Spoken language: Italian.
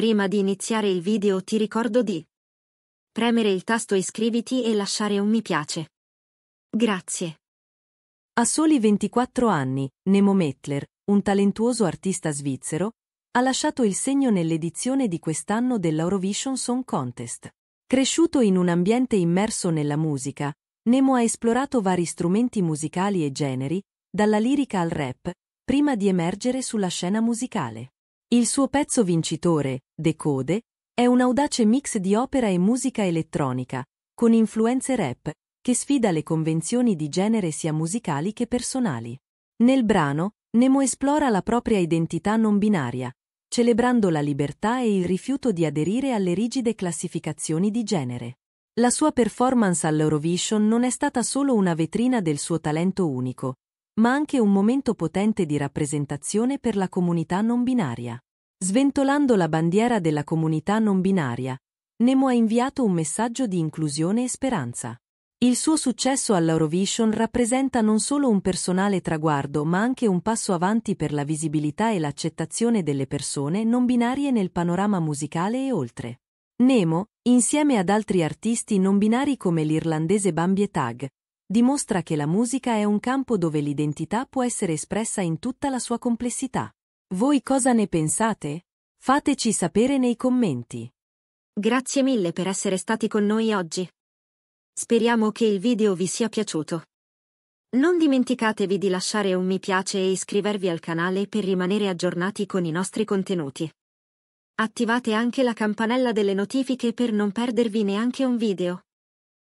Prima di iniziare il video ti ricordo di premere il tasto iscriviti e lasciare un mi piace. Grazie. A soli 24 anni, Nemo Mettler, un talentuoso artista svizzero, ha lasciato il segno nell'edizione di quest'anno dell'Eurovision Song Contest. Cresciuto in un ambiente immerso nella musica, Nemo ha esplorato vari strumenti musicali e generi, dalla lirica al rap, prima di emergere sulla scena musicale. Il suo pezzo vincitore, Decode, è un audace mix di opera e musica elettronica, con influenze rap, che sfida le convenzioni di genere sia musicali che personali. Nel brano, Nemo esplora la propria identità non binaria, celebrando la libertà e il rifiuto di aderire alle rigide classificazioni di genere. La sua performance all'Eurovision non è stata solo una vetrina del suo talento unico, ma anche un momento potente di rappresentazione per la comunità non binaria. Sventolando la bandiera della comunità non binaria, Nemo ha inviato un messaggio di inclusione e speranza. Il suo successo all'Eurovision rappresenta non solo un personale traguardo ma anche un passo avanti per la visibilità e l'accettazione delle persone non binarie nel panorama musicale e oltre. Nemo, insieme ad altri artisti non binari come l'irlandese Bambi Tag, dimostra che la musica è un campo dove l'identità può essere espressa in tutta la sua complessità. Voi cosa ne pensate? Fateci sapere nei commenti. Grazie mille per essere stati con noi oggi. Speriamo che il video vi sia piaciuto. Non dimenticatevi di lasciare un mi piace e iscrivervi al canale per rimanere aggiornati con i nostri contenuti. Attivate anche la campanella delle notifiche per non perdervi neanche un video.